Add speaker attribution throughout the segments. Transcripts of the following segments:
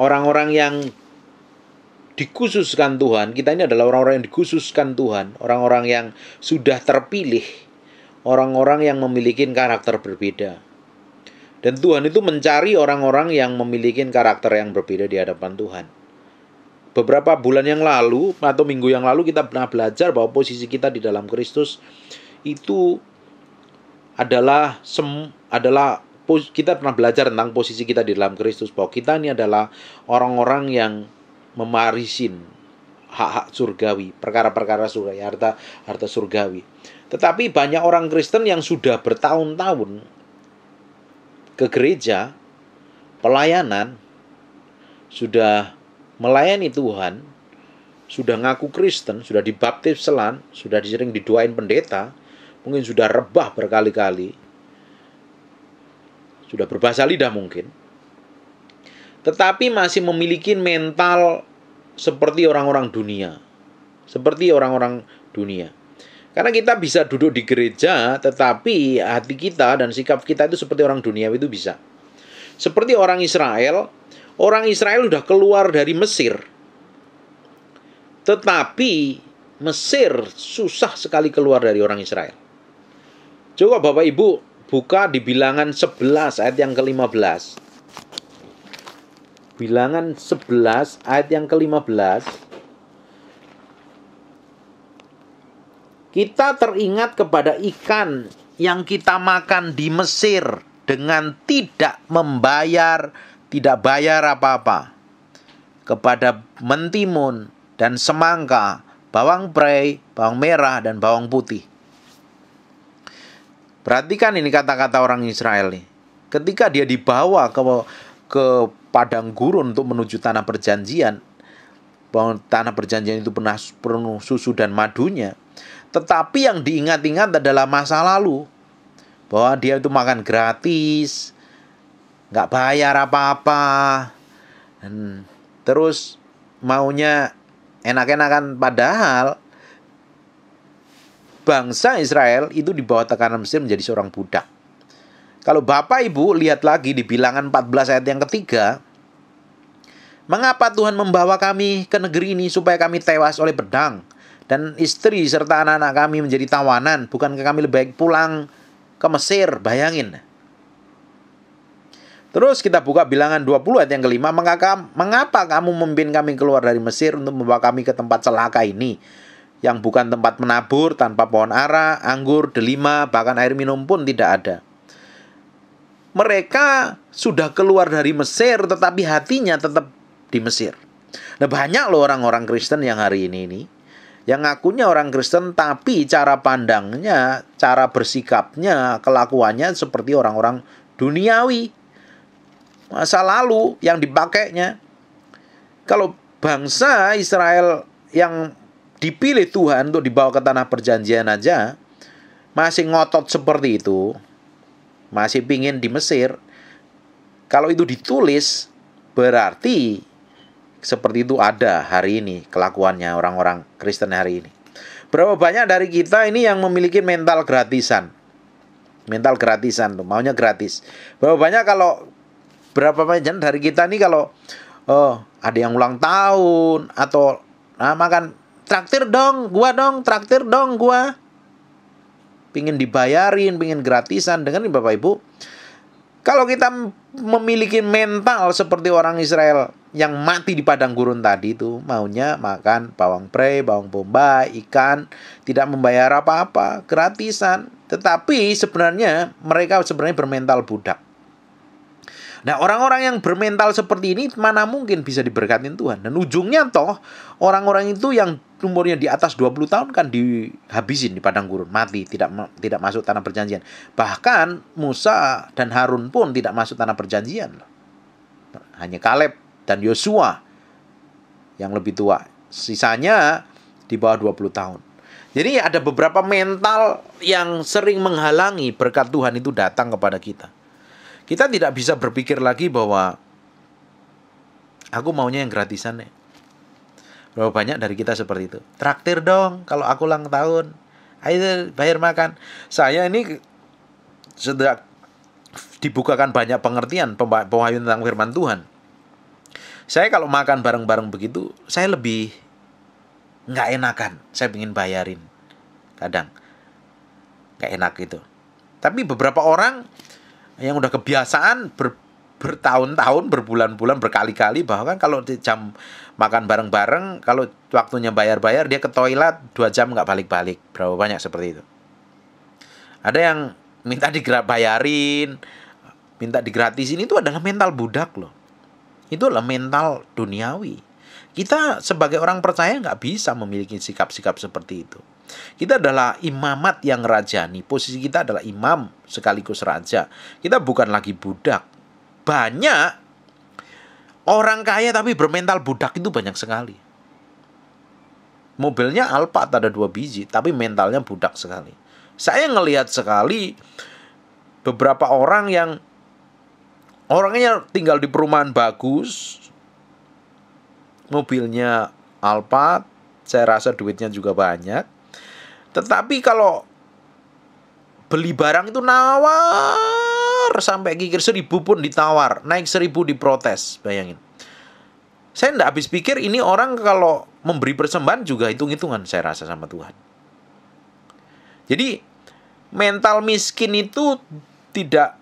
Speaker 1: orang-orang yang dikhususkan Tuhan, kita ini adalah orang-orang yang dikhususkan Tuhan, orang-orang yang sudah terpilih, orang-orang yang memiliki karakter berbeda. Dan Tuhan itu mencari orang-orang yang memiliki karakter yang berbeda di hadapan Tuhan. Beberapa bulan yang lalu atau minggu yang lalu kita pernah belajar bahwa posisi kita di dalam Kristus itu adalah sem adalah kita pernah belajar tentang posisi kita di dalam Kristus bahwa kita ini adalah orang-orang yang memarisin hak-hak surgawi, perkara-perkara surgawi, harta harta surgawi. Tetapi banyak orang Kristen yang sudah bertahun-tahun ke gereja, pelayanan, sudah melayani Tuhan, sudah ngaku Kristen, sudah dibaptis selan, sudah disering diduain pendeta, mungkin sudah rebah berkali-kali, sudah berbahasa lidah mungkin, tetapi masih memiliki mental seperti orang-orang dunia, seperti orang-orang dunia. Karena kita bisa duduk di gereja, tetapi hati kita dan sikap kita itu seperti orang dunia itu bisa. Seperti orang Israel, orang Israel sudah keluar dari Mesir. Tetapi Mesir susah sekali keluar dari orang Israel. Coba Bapak Ibu Buka di bilangan 11 ayat yang ke-15. Bilangan 11 ayat yang ke-15. Kita teringat kepada ikan yang kita makan di Mesir dengan tidak membayar, tidak bayar apa-apa kepada mentimun dan semangka, bawang prei, bawang merah dan bawang putih. Perhatikan ini kata-kata orang Israel nih. Ketika dia dibawa ke ke padang gurun untuk menuju tanah perjanjian, tanah perjanjian itu pernah penuh susu dan madunya. Tetapi yang diingat-ingat adalah masa lalu bahwa dia itu makan gratis, nggak bayar apa-apa, terus maunya enak-enakan padahal bangsa Israel itu di bawah tekanan Mesir menjadi seorang budak. Kalau Bapak Ibu lihat lagi di bilangan 14 ayat yang ketiga, Mengapa Tuhan membawa kami ke negeri ini supaya kami tewas oleh pedang dan istri serta anak-anak kami menjadi tawanan? bukan ke kami lebih baik pulang ke Mesir? Bayangin. Terus kita buka bilangan 20 ayat yang kelima. mengapa kamu memimpin kami keluar dari Mesir untuk membawa kami ke tempat celaka ini? yang bukan tempat menabur tanpa pohon ara, anggur, delima, bahkan air minum pun tidak ada. Mereka sudah keluar dari Mesir tetapi hatinya tetap di Mesir. Nah, banyak loh orang-orang Kristen yang hari ini ini yang ngakunya orang Kristen tapi cara pandangnya, cara bersikapnya, kelakuannya seperti orang-orang duniawi. Masa lalu yang dipakainya. Kalau bangsa Israel yang dipilih Tuhan untuk dibawa ke tanah perjanjian aja masih ngotot seperti itu masih pingin di Mesir kalau itu ditulis berarti seperti itu ada hari ini kelakuannya orang-orang Kristen hari ini berapa banyak dari kita ini yang memiliki mental gratisan mental gratisan tuh maunya gratis berapa banyak kalau berapa banyak dari kita nih kalau oh ada yang ulang tahun atau nah makan traktir dong gua dong traktir dong gua pingin dibayarin pingin gratisan dengan bapak ibu kalau kita memiliki mental seperti orang Israel yang mati di padang gurun tadi itu maunya makan bawang pre, bawang bombay, ikan, tidak membayar apa-apa, gratisan. Tetapi sebenarnya mereka sebenarnya bermental budak. Nah, orang-orang yang bermental seperti ini mana mungkin bisa diberkatin Tuhan? Dan ujungnya toh orang-orang itu yang umurnya di atas 20 tahun kan dihabisin di padang gurun, mati, tidak tidak masuk tanah perjanjian. Bahkan Musa dan Harun pun tidak masuk tanah perjanjian. Hanya Kaleb dan Yosua yang lebih tua. Sisanya di bawah 20 tahun. Jadi ada beberapa mental yang sering menghalangi berkat Tuhan itu datang kepada kita. Kita tidak bisa berpikir lagi bahwa aku maunya yang gratisan nih. Ya. Berapa banyak dari kita seperti itu. Traktir dong kalau aku ulang tahun. Ayo bayar makan. Saya ini sedang dibukakan banyak pengertian pewahyuan tentang firman Tuhan. Saya kalau makan bareng-bareng begitu, saya lebih nggak enakan. Saya ingin bayarin. Kadang nggak enak gitu. Tapi beberapa orang yang udah kebiasaan ber, bertahun-tahun, berbulan-bulan, berkali-kali bahkan kalau di jam makan bareng-bareng, kalau waktunya bayar-bayar dia ke toilet dua jam nggak balik-balik. Berapa banyak seperti itu? Ada yang minta digrat bayarin, minta digratisin itu adalah mental budak loh. Itu adalah mental duniawi. Kita sebagai orang percaya nggak bisa memiliki sikap-sikap seperti itu. Kita adalah imamat yang rajani. Posisi kita adalah imam sekaligus raja. Kita bukan lagi budak banyak orang kaya tapi bermental budak itu banyak sekali. Mobilnya Alphard ada dua biji, tapi mentalnya budak sekali. Saya ngelihat sekali beberapa orang yang orangnya tinggal di perumahan bagus, mobilnya Alphard, saya rasa duitnya juga banyak. Tetapi kalau beli barang itu nawar sampai kikir seribu pun ditawar naik seribu diprotes bayangin saya tidak habis pikir ini orang kalau memberi persembahan juga hitung-hitungan saya rasa sama Tuhan jadi mental miskin itu tidak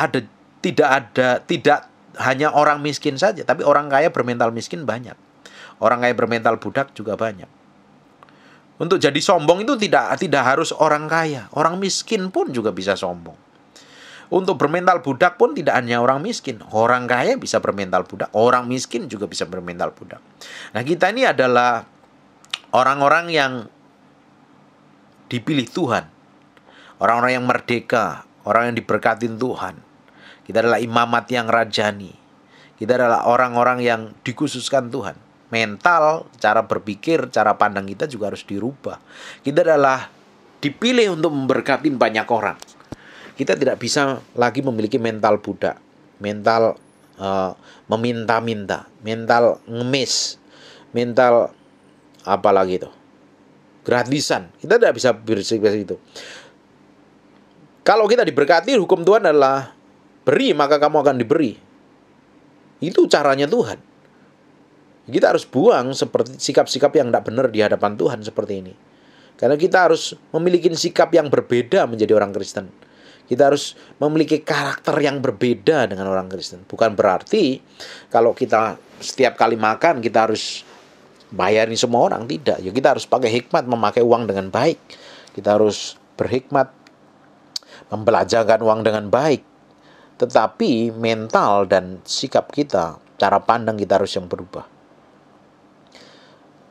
Speaker 1: ada tidak ada tidak hanya orang miskin saja tapi orang kaya bermental miskin banyak orang kaya bermental budak juga banyak untuk jadi sombong itu tidak tidak harus orang kaya, orang miskin pun juga bisa sombong. Untuk bermental budak pun tidak hanya orang miskin, orang kaya bisa bermental budak, orang miskin juga bisa bermental budak. Nah, kita ini adalah orang-orang yang dipilih Tuhan. Orang-orang yang merdeka, orang yang diberkatin Tuhan. Kita adalah imamat yang rajani. Kita adalah orang-orang yang dikhususkan Tuhan mental, cara berpikir, cara pandang kita juga harus dirubah. Kita adalah dipilih untuk memberkati banyak orang. Kita tidak bisa lagi memiliki mental budak, mental uh, meminta-minta, mental ngemis, mental apa lagi itu gratisan. Kita tidak bisa bersikap itu. Kalau kita diberkati, hukum Tuhan adalah beri maka kamu akan diberi. Itu caranya Tuhan. Kita harus buang seperti sikap-sikap yang tidak benar di hadapan Tuhan seperti ini. Karena kita harus memiliki sikap yang berbeda menjadi orang Kristen. Kita harus memiliki karakter yang berbeda dengan orang Kristen. Bukan berarti kalau kita setiap kali makan kita harus bayarin semua orang tidak. Ya kita harus pakai hikmat memakai uang dengan baik. Kita harus berhikmat membelanjakan uang dengan baik. Tetapi mental dan sikap kita, cara pandang kita harus yang berubah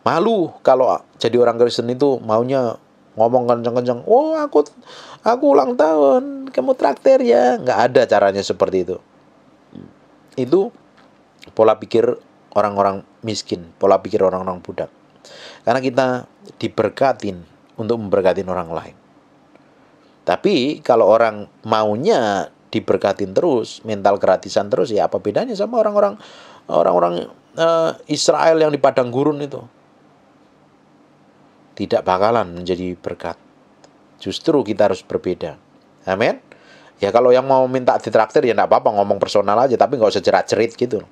Speaker 1: malu kalau jadi orang Kristen itu maunya ngomong kenceng-kenceng, "Oh, aku aku ulang tahun, kamu traktir ya." nggak ada caranya seperti itu. Itu pola pikir orang-orang miskin, pola pikir orang-orang budak. Karena kita diberkatin untuk memberkatin orang lain. Tapi kalau orang maunya diberkatin terus, mental gratisan terus, ya apa bedanya sama orang-orang orang-orang uh, Israel yang di padang gurun itu? tidak bakalan menjadi berkat. Justru kita harus berbeda. Amin. Ya kalau yang mau minta ditraktir ya enggak apa-apa ngomong personal aja tapi nggak usah jerat cerit gitu.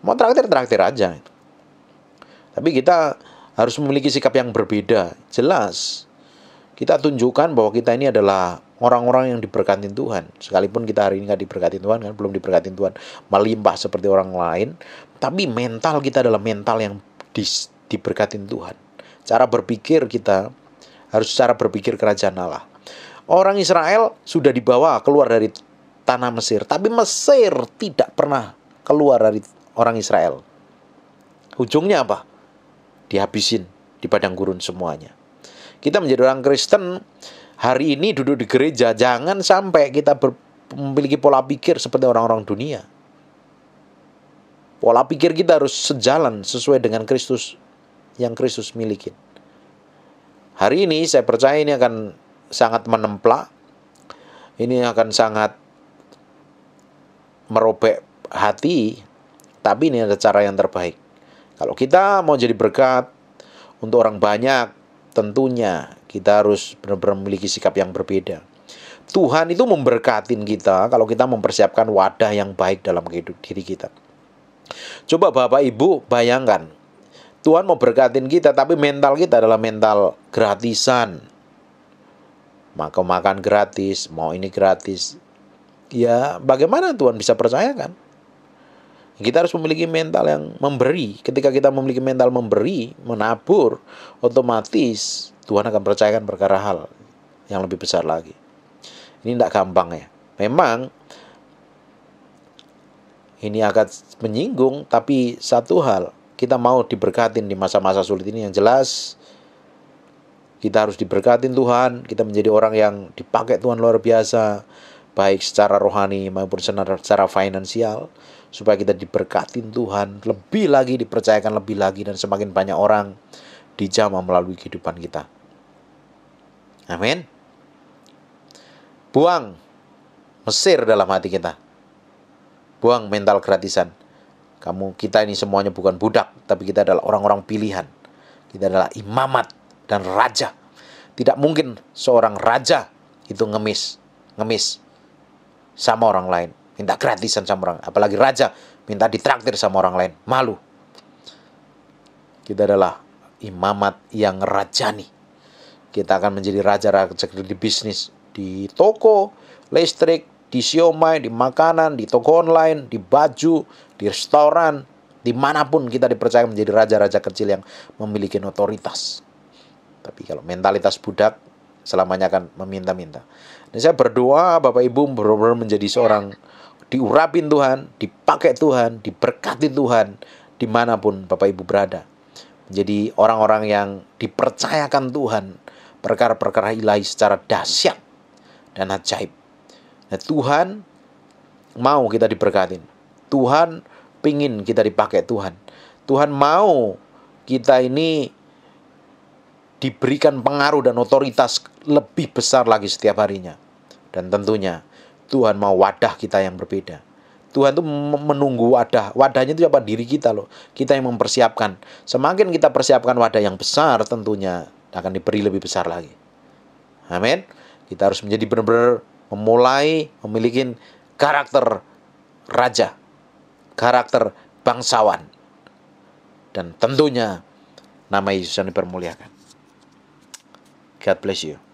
Speaker 1: Mau traktir traktir aja. Tapi kita harus memiliki sikap yang berbeda. Jelas. Kita tunjukkan bahwa kita ini adalah orang-orang yang diberkati Tuhan. Sekalipun kita hari ini nggak diberkati Tuhan kan belum diberkati Tuhan, melimpah seperti orang lain, tapi mental kita adalah mental yang di, diberkati Tuhan cara berpikir kita harus cara berpikir kerajaan Allah. Orang Israel sudah dibawa keluar dari tanah Mesir, tapi Mesir tidak pernah keluar dari orang Israel. Ujungnya apa? Dihabisin di padang gurun semuanya. Kita menjadi orang Kristen hari ini duduk di gereja, jangan sampai kita ber, memiliki pola pikir seperti orang-orang dunia. Pola pikir kita harus sejalan sesuai dengan Kristus yang Kristus miliki. Hari ini saya percaya ini akan sangat menemplak. Ini akan sangat merobek hati, tapi ini ada cara yang terbaik. Kalau kita mau jadi berkat untuk orang banyak, tentunya kita harus benar-benar memiliki sikap yang berbeda. Tuhan itu memberkatin kita kalau kita mempersiapkan wadah yang baik dalam hidup diri kita. Coba Bapak Ibu bayangkan Tuhan mau berkatin kita, tapi mental kita adalah mental gratisan. Maka makan gratis, mau ini gratis. Ya, bagaimana Tuhan bisa percayakan? Kita harus memiliki mental yang memberi. Ketika kita memiliki mental memberi, menabur, otomatis Tuhan akan percayakan perkara hal yang lebih besar lagi. Ini tidak gampang ya. Memang ini akan menyinggung, tapi satu hal, kita mau diberkatin di masa-masa sulit ini yang jelas kita harus diberkatin Tuhan kita menjadi orang yang dipakai Tuhan luar biasa baik secara rohani maupun secara finansial supaya kita diberkatin Tuhan lebih lagi dipercayakan lebih lagi dan semakin banyak orang dijamah melalui kehidupan kita amin buang Mesir dalam hati kita buang mental gratisan kamu kita ini semuanya bukan budak, tapi kita adalah orang-orang pilihan. Kita adalah imamat dan raja. Tidak mungkin seorang raja itu ngemis, ngemis sama orang lain, minta gratisan sama orang, apalagi raja minta ditraktir sama orang lain, malu. Kita adalah imamat yang rajani. Kita akan menjadi raja-raja di bisnis, di toko, listrik, di siomay, di makanan, di toko online, di baju, di restoran, dimanapun kita dipercaya menjadi raja-raja kecil yang memiliki otoritas. Tapi kalau mentalitas budak selamanya akan meminta-minta. Dan saya berdoa Bapak Ibu benar-benar menjadi seorang diurapin Tuhan, dipakai Tuhan, diberkati Tuhan dimanapun Bapak Ibu berada. Menjadi orang-orang yang dipercayakan Tuhan perkara-perkara ilahi secara dahsyat dan ajaib. Nah, Tuhan mau kita diberkatin. Tuhan pingin kita dipakai Tuhan. Tuhan mau kita ini diberikan pengaruh dan otoritas lebih besar lagi setiap harinya. Dan tentunya Tuhan mau wadah kita yang berbeda. Tuhan tuh menunggu wadah. Wadahnya itu apa? Diri kita loh. Kita yang mempersiapkan. Semakin kita persiapkan wadah yang besar tentunya akan diberi lebih besar lagi. Amin. Kita harus menjadi benar-benar memulai memiliki karakter raja, karakter bangsawan. Dan tentunya nama Yesus yang dipermuliakan. God bless you.